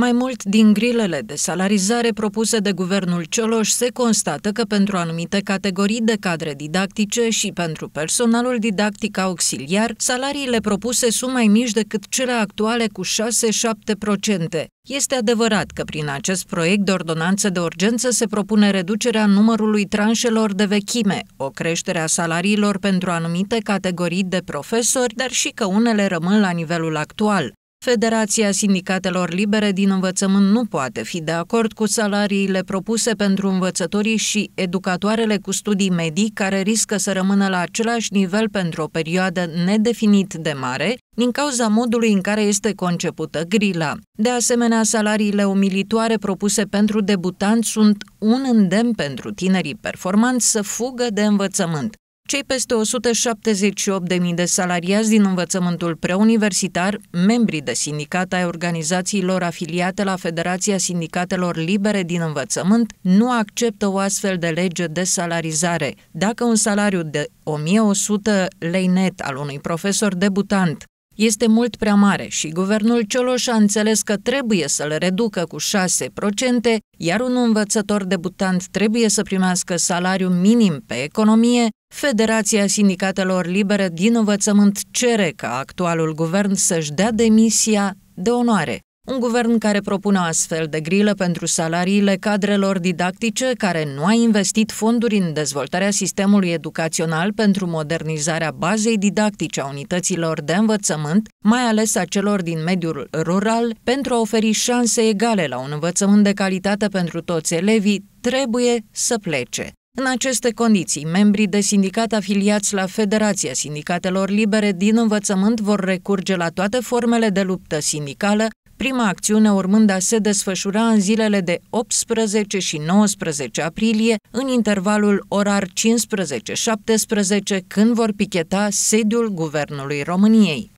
Mai mult, din grilele de salarizare propuse de guvernul Cioloș, se constată că pentru anumite categorii de cadre didactice și pentru personalul didactic auxiliar, salariile propuse sunt mai mici decât cele actuale cu 6-7%. Este adevărat că prin acest proiect de ordonanță de urgență se propune reducerea numărului tranșelor de vechime, o creștere a salariilor pentru anumite categorii de profesori, dar și că unele rămân la nivelul actual. Federația Sindicatelor Libere din Învățământ nu poate fi de acord cu salariile propuse pentru învățătorii și educatoarele cu studii medii care riscă să rămână la același nivel pentru o perioadă nedefinit de mare din cauza modului în care este concepută grila. De asemenea, salariile umilitoare propuse pentru debutanți sunt un îndemn pentru tinerii performanți să fugă de învățământ. Cei peste 178.000 de salariați din învățământul preuniversitar, membrii de sindicat ai organizațiilor afiliate la Federația Sindicatelor Libere din Învățământ, nu acceptă o astfel de lege de salarizare. Dacă un salariu de 1100 lei net al unui profesor debutant este mult prea mare și guvernul Cioloș a înțeles că trebuie să le reducă cu 6%, iar un învățător debutant trebuie să primească salariu minim pe economie, Federația Sindicatelor Libere din Învățământ cere ca actualul guvern să-și dea demisia de onoare. Un guvern care propune astfel de grilă pentru salariile cadrelor didactice, care nu a investit fonduri în dezvoltarea sistemului educațional pentru modernizarea bazei didactice a unităților de învățământ, mai ales a celor din mediul rural, pentru a oferi șanse egale la un învățământ de calitate pentru toți elevii, trebuie să plece. În aceste condiții, membrii de sindicat afiliați la Federația Sindicatelor Libere din Învățământ vor recurge la toate formele de luptă sindicală prima acțiune urmând a se desfășura în zilele de 18 și 19 aprilie, în intervalul orar 15-17, când vor picheta sediul Guvernului României.